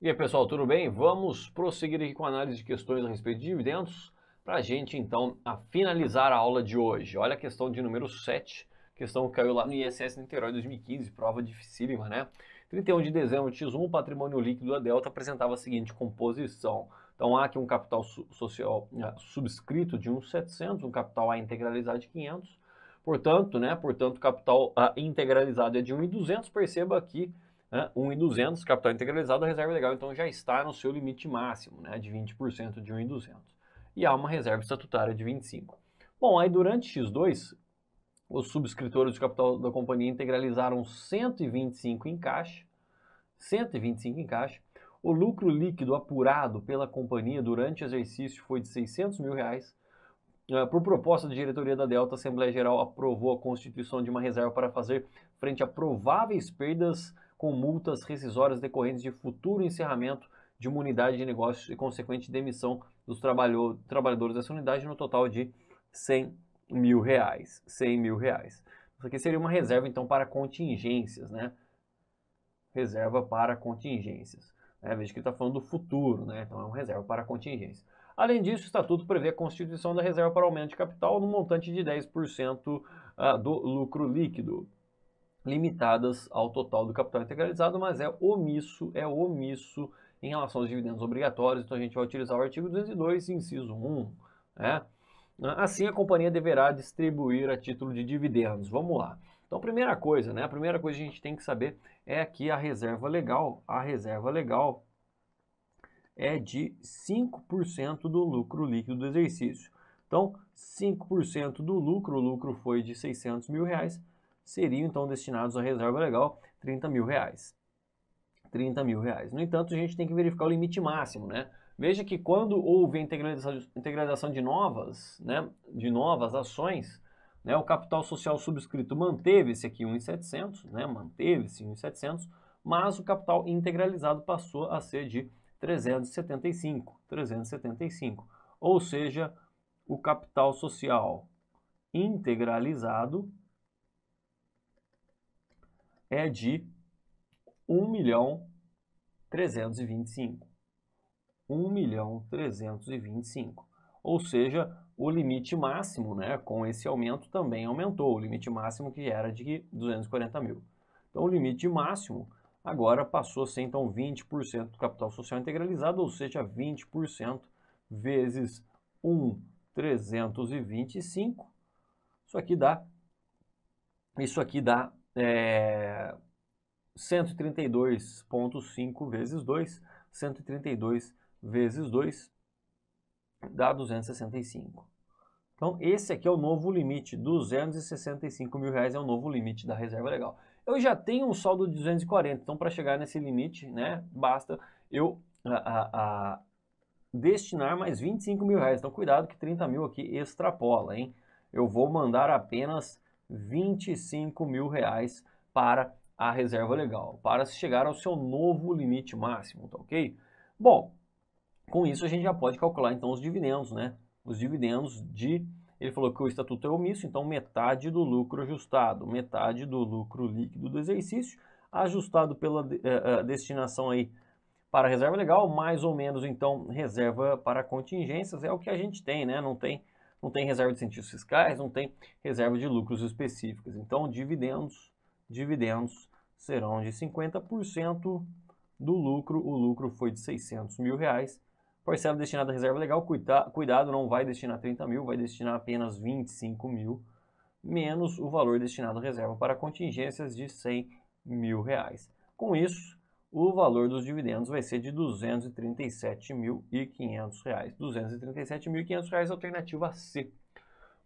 E aí pessoal, tudo bem? Vamos prosseguir aqui com a análise de questões a respeito de dividendos para a gente então a finalizar a aula de hoje. Olha a questão de número 7, questão que caiu lá no ISS Niterói 2015, prova dificílima, né? 31 de dezembro, X1, o patrimônio líquido da Delta apresentava a seguinte composição. Então há aqui um capital social né, subscrito de 1.700, um capital A integralizado de 500. Portanto, né, portanto, capital A integralizado é de 1.200, perceba aqui né? 1,200, capital integralizado, a reserva legal então já está no seu limite máximo, né? de 20% de 1,200. E há uma reserva estatutária de 25%. Bom, aí durante X2, os subscritores de capital da companhia integralizaram 125 em caixa, 125 em caixa. O lucro líquido apurado pela companhia durante o exercício foi de 600 mil reais. Eh, por proposta da diretoria da Delta, a Assembleia Geral aprovou a constituição de uma reserva para fazer frente a prováveis perdas com multas rescisórias decorrentes de futuro encerramento de uma unidade de negócios e consequente demissão dos trabalhadores dessa unidade no total de 100 mil reais. 100 mil reais. Isso aqui seria uma reserva, então, para contingências, né? Reserva para contingências. Né? Veja que está falando do futuro, né? Então, é uma reserva para contingências. Além disso, o Estatuto prevê a constituição da reserva para aumento de capital no montante de 10% ah, do lucro líquido limitadas ao total do capital integralizado, mas é omisso, é omisso em relação aos dividendos obrigatórios, então a gente vai utilizar o artigo 202, inciso 1, né? Assim, a companhia deverá distribuir a título de dividendos. Vamos lá. Então, primeira coisa, né? A primeira coisa que a gente tem que saber é que a reserva legal, a reserva legal é de 5% do lucro líquido do exercício. Então, 5% do lucro, o lucro foi de 600 mil reais, seriam então destinados à reserva legal 30 mil reais. 30 mil reais. No entanto, a gente tem que verificar o limite máximo, né? Veja que quando houve a integralização de novas, né, de novas ações, né, o capital social subscrito manteve-se aqui 1.700, né, manteve-se 1.700, mas o capital integralizado passou a ser de 375, 375. Ou seja, o capital social integralizado é de 1 milhão 325. 1 milhão 325. Ou seja, o limite máximo, né, com esse aumento também aumentou, o limite máximo que era de 240 mil. Então o limite máximo agora passou a ser então 20% do capital social integralizado, ou seja, 20% vezes 1,325. Isso aqui dá isso aqui dá é, 132,5 vezes 2, 132 vezes 2 dá 265. Então, esse aqui é o novo limite, 265 mil reais é o novo limite da reserva legal. Eu já tenho um saldo de 240, então para chegar nesse limite, né, basta eu a, a, a destinar mais 25 mil reais. Então, cuidado que 30 mil aqui extrapola, hein? Eu vou mandar apenas 25 mil reais para a reserva legal, para chegar ao seu novo limite máximo, tá ok? Bom, com isso a gente já pode calcular então os dividendos, né? Os dividendos de, ele falou que o estatuto é omisso, então metade do lucro ajustado, metade do lucro líquido do exercício, ajustado pela eh, eh, destinação aí para reserva legal, mais ou menos então reserva para contingências, é o que a gente tem, né? Não tem não tem reserva de incentivos fiscais, não tem reserva de lucros específicos, Então, dividendos, dividendos serão de 50% do lucro. O lucro foi de 600 mil reais. Parcela destinada à reserva legal, cuidado, não vai destinar 30 mil, vai destinar apenas 25 mil, menos o valor destinado à reserva para contingências de 100 mil reais. Com isso, o valor dos dividendos vai ser de R$ 237.500. R$ 237.500 alternativa C.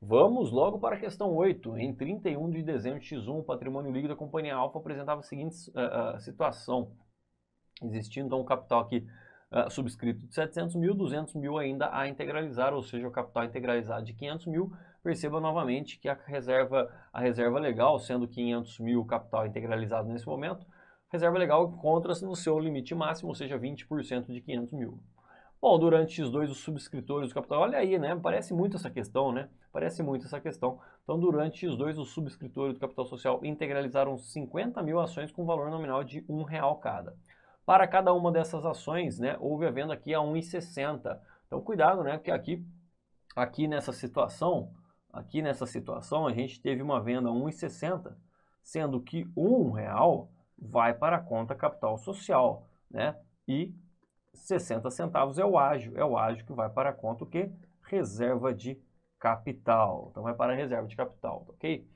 Vamos logo para a questão 8. Em 31 de dezembro de X1, o patrimônio líquido da companhia Alfa apresentava a seguinte uh, situação. Existindo então um capital aqui uh, subscrito de 700 mil, 200 mil ainda a integralizar, ou seja, o capital integralizado de 500 mil. Perceba novamente que a reserva, a reserva legal, sendo 500 mil capital integralizado nesse momento, reserva legal encontra-se no seu limite máximo, ou seja, 20% de 500 mil. Bom, durante X2, os subscritores do capital, olha aí, né? Parece muito essa questão, né? Parece muito essa questão. Então, durante X2, os subscritores do capital social integralizaram 50 mil ações com valor nominal de um real cada. Para cada uma dessas ações, né, houve a venda aqui a 1,60. Então, cuidado, né? Porque aqui, aqui nessa situação, aqui nessa situação, a gente teve uma venda a 1,60, sendo que um real vai para a conta capital social, né? E 60 centavos é o ágio, é o ágio que vai para a conta o quê? Reserva de capital. Então vai para a reserva de capital, tá ok?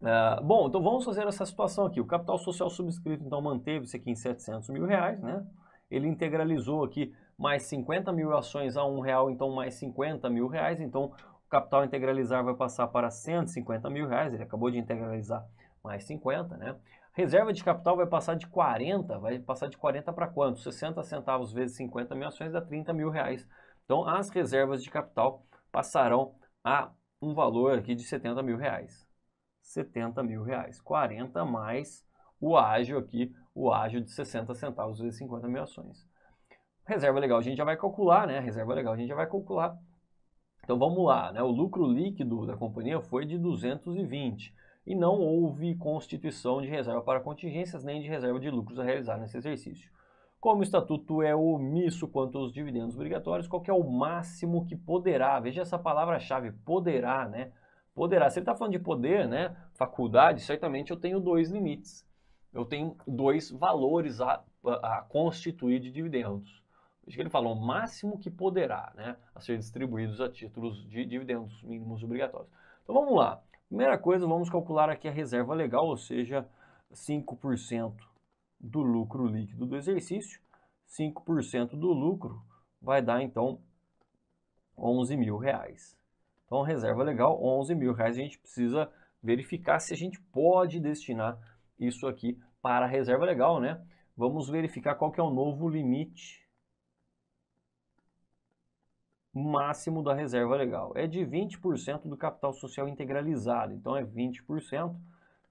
Uh, bom, então vamos fazer essa situação aqui. O capital social subscrito, então, manteve-se aqui em 700 mil reais, né? Ele integralizou aqui mais 50 mil ações a um real, então mais 50 mil reais. Então, o capital integralizar vai passar para 150 mil reais. Ele acabou de integralizar mais 50, né? Reserva de capital vai passar de 40, vai passar de 40 para quanto? 60 centavos vezes 50 mil ações dá 30 mil reais. Então as reservas de capital passarão a um valor aqui de 70 mil reais. 70 mil reais. 40 mais o ágio aqui, o ágio de 60 centavos vezes 50 mil ações. Reserva legal a gente já vai calcular, né? Reserva legal a gente já vai calcular. Então vamos lá, né? O lucro líquido da companhia foi de 220 e não houve constituição de reserva para contingências nem de reserva de lucros a realizar nesse exercício. Como o estatuto é omisso quanto aos dividendos obrigatórios, qual é o máximo que poderá? Veja essa palavra-chave, poderá, né? Poderá. Se ele está falando de poder, né? Faculdade, certamente eu tenho dois limites. Eu tenho dois valores a, a, a constituir de dividendos. Veja que ele falou, o máximo que poderá, né? A ser distribuídos a títulos de dividendos mínimos obrigatórios. Então vamos lá. Primeira coisa, vamos calcular aqui a reserva legal, ou seja, 5% do lucro líquido do exercício. 5% do lucro vai dar, então, R$ mil reais. Então, reserva legal, R$ mil reais. A gente precisa verificar se a gente pode destinar isso aqui para a reserva legal, né? Vamos verificar qual que é o novo limite máximo da reserva legal. É de 20% do capital social integralizado, então é 20%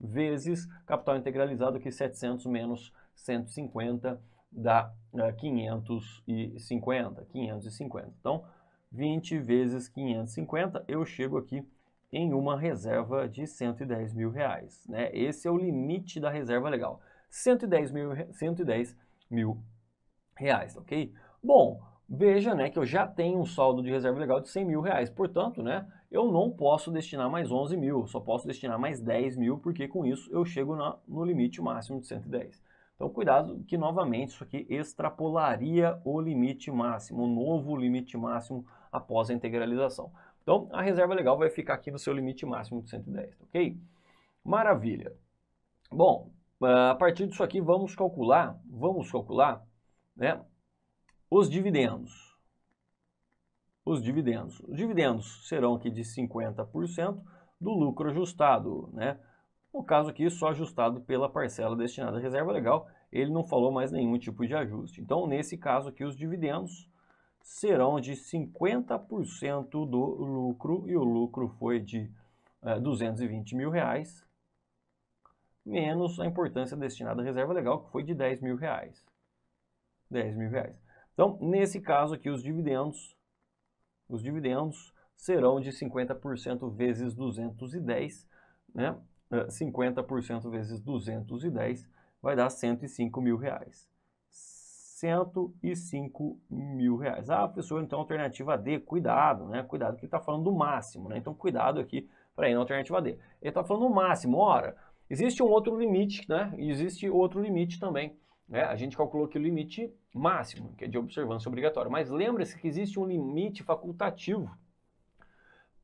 vezes capital integralizado que 700 menos 150 dá uh, 550, 550. Então, 20 vezes 550, eu chego aqui em uma reserva de 110 mil reais. Né? Esse é o limite da reserva legal. 110 mil, 110 mil reais, ok? Bom, veja né, que eu já tenho um saldo de reserva legal de 100 mil reais. Portanto, né, eu não posso destinar mais 11 mil, só posso destinar mais 10 mil, porque com isso eu chego na, no limite máximo de 110. Então, cuidado que, novamente, isso aqui extrapolaria o limite máximo, o novo limite máximo após a integralização. Então, a reserva legal vai ficar aqui no seu limite máximo de 110, ok? Maravilha. Bom, eh, a partir disso aqui, vamos calcular, vamos calcular, né, os dividendos. Os dividendos. Os dividendos serão aqui de 50% do lucro ajustado, né? No caso aqui, só ajustado pela parcela destinada à reserva legal, ele não falou mais nenhum tipo de ajuste. Então, nesse caso aqui, os dividendos serão de 50% do lucro, e o lucro foi de é, eh, 220 mil reais, menos a importância destinada à reserva legal, que foi de 10 mil reais. 10 mil reais. Então, nesse caso aqui, os dividendos, os dividendos serão de 50% vezes 210, né? 50% é, vezes 210 vai dar 105 mil reais. 105 mil reais. Ah, professor, então alternativa D, cuidado, né? Cuidado que ele está falando do máximo, né? Então cuidado aqui para ir na alternativa D. Ele está falando o máximo, ora, existe um outro limite, né? Existe outro limite também né, a gente calculou que o limite máximo, que é de observância obrigatória. Mas lembre-se que existe um limite facultativo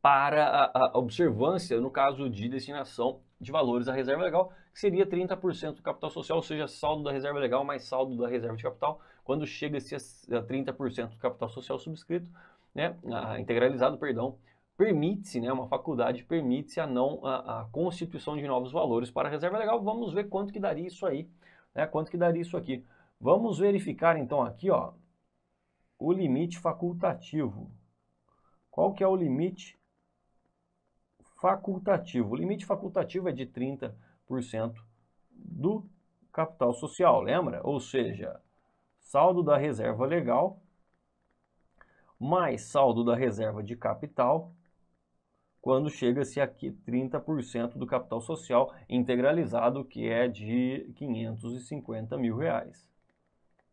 para a, a, observância, no caso de destinação de valores à reserva legal, que seria 30% do capital social, ou seja, saldo da reserva legal mais saldo da reserva de capital. Quando chega-se a 30% do capital social subscrito, né, a, integralizado, perdão, permite-se, né, uma faculdade permite-se a não a, a constituição de novos valores para a reserva legal. Vamos ver quanto que daria isso aí né? Quanto que daria isso aqui? Vamos verificar então aqui ó, o limite facultativo. Qual que é o limite facultativo? O limite facultativo é de 30% do capital social, lembra? Ou seja, saldo da reserva legal mais saldo da reserva de capital quando chega-se aqui 30% do capital social integralizado, que é de 550 mil reais.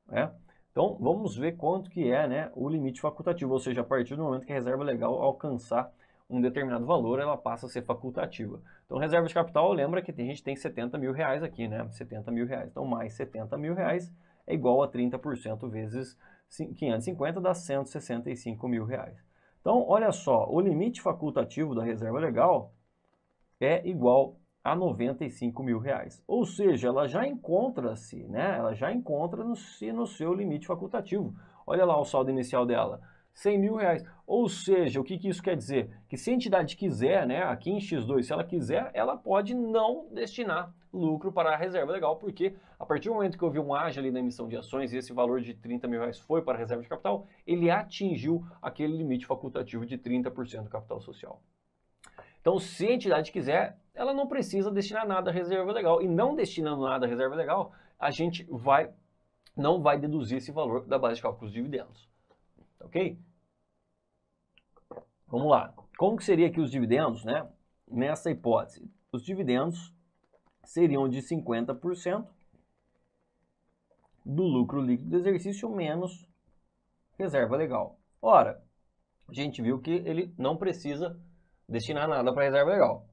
Né? Então, vamos ver quanto que é né, o limite facultativo, ou seja, a partir do momento que a reserva legal alcançar um determinado valor, ela passa a ser facultativa. Então, reserva de capital, lembra que a gente tem 70 mil reais aqui, né? 70 mil reais. Então, mais 70 mil reais é igual a 30% vezes 550, dá 165 mil reais. Então, olha só, o limite facultativo da reserva legal é igual a 95 mil reais. Ou seja, ela já encontra-se, né? Ela já encontra-se no seu limite facultativo. Olha lá o saldo inicial dela, 100 mil reais. Ou seja, o que, que isso quer dizer? Que se a entidade quiser, né, aqui em X2, se ela quiser, ela pode não destinar lucro para a reserva legal, porque a partir do momento que houve um ágio ali na emissão de ações e esse valor de 30 mil reais foi para a reserva de capital, ele atingiu aquele limite facultativo de 30% do capital social. Então, se a entidade quiser, ela não precisa destinar nada à reserva legal. E não destinando nada à reserva legal, a gente vai não vai deduzir esse valor da base de cálculos dos dividendos. Tá ok? Vamos lá. Como que seria aqui os dividendos, né? Nessa hipótese, os dividendos seriam de 50% do lucro líquido do exercício menos reserva legal. Ora, a gente viu que ele não precisa destinar nada para reserva legal.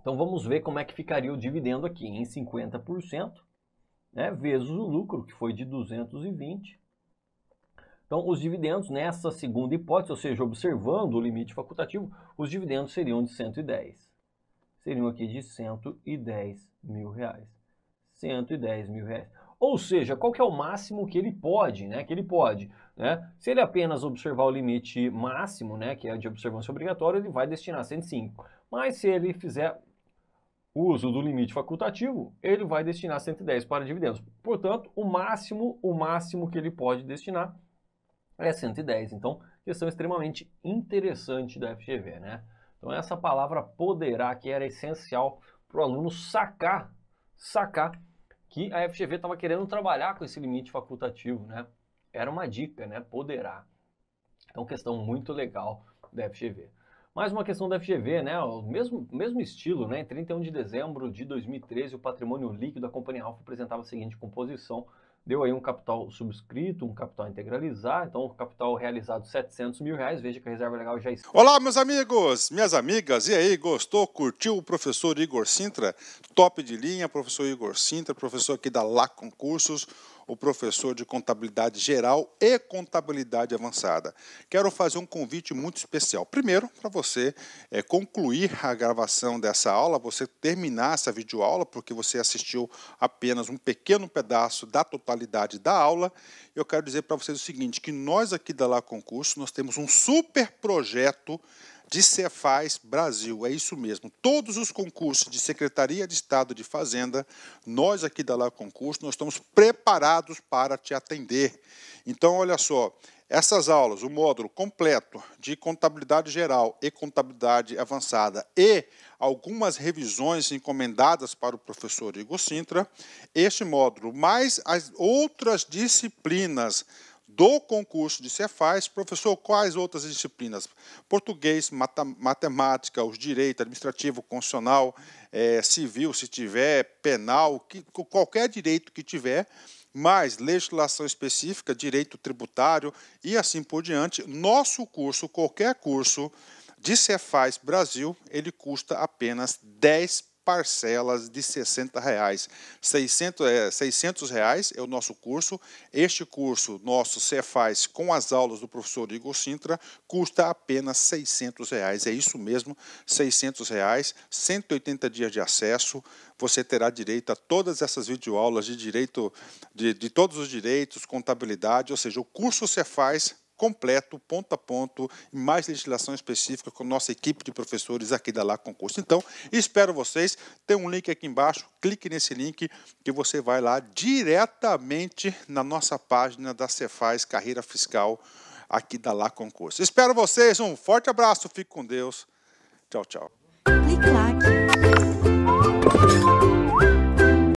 Então vamos ver como é que ficaria o dividendo aqui em 50% né, vezes o lucro, que foi de 220. Então, os dividendos, nessa segunda hipótese, ou seja, observando o limite facultativo, os dividendos seriam de 110. Seriam aqui de 110 mil reais. 110 mil reais. Ou seja, qual que é o máximo que ele pode, né? Que ele pode, né? Se ele apenas observar o limite máximo, né? Que é de observância obrigatória, ele vai destinar 105. Mas se ele fizer o uso do limite facultativo, ele vai destinar 110 para dividendos. Portanto, o máximo, o máximo que ele pode destinar é 110. Então, questão extremamente interessante da FGV, né? Então, essa palavra poderá que era essencial para o aluno sacar, sacar que a FGV estava querendo trabalhar com esse limite facultativo, né? Era uma dica, né? Poderá. Então, questão muito legal da FGV. Mais uma questão da FGV, né? O mesmo, mesmo estilo, né? 31 de dezembro de 2013, o patrimônio líquido da companhia Alfa apresentava a seguinte composição. Deu aí um capital subscrito, um capital integralizar, então um capital realizado 700 mil reais, veja que a reserva legal já está. Olá, meus amigos, minhas amigas, e aí, gostou, curtiu o professor Igor Sintra? Top de linha, professor Igor Sintra, professor aqui da LAC Concursos, o professor de contabilidade geral e contabilidade avançada. Quero fazer um convite muito especial. Primeiro, para você é, concluir a gravação dessa aula, você terminar essa videoaula, porque você assistiu apenas um pequeno pedaço da totalidade da aula. Eu quero dizer para vocês o seguinte, que nós aqui da Lá Concurso, nós temos um super projeto de Cefaz Brasil. É isso mesmo. Todos os concursos de Secretaria de Estado de Fazenda, nós aqui da La Concurso, nós estamos preparados para te atender. Então, olha só, essas aulas, o módulo completo de contabilidade geral e contabilidade avançada e algumas revisões encomendadas para o professor Igor Sintra, este módulo, mais as outras disciplinas do concurso de Cefaz, professor, quais outras disciplinas? Português, matemática, os direito administrativo, constitucional, é, civil, se tiver, penal, que, qualquer direito que tiver, mais legislação específica, direito tributário e assim por diante. Nosso curso, qualquer curso de Cefaz Brasil, ele custa apenas 10 parcelas de 60 reais. 600, é, 600 reais é o nosso curso. Este curso nosso Cefaz com as aulas do professor Igor Sintra custa apenas 600 reais. É isso mesmo, 600 reais, 180 dias de acesso. Você terá direito a todas essas videoaulas de direito de, de todos os direitos, contabilidade, ou seja, o curso Cefaz completo, ponto a ponto, mais legislação específica com nossa equipe de professores aqui da Lá Concurso. Então, espero vocês. Tem um link aqui embaixo, clique nesse link que você vai lá diretamente na nossa página da Cefaz Carreira Fiscal aqui da Lá Concurso. Espero vocês, um forte abraço, fique com Deus. Tchau, tchau. Clique lá.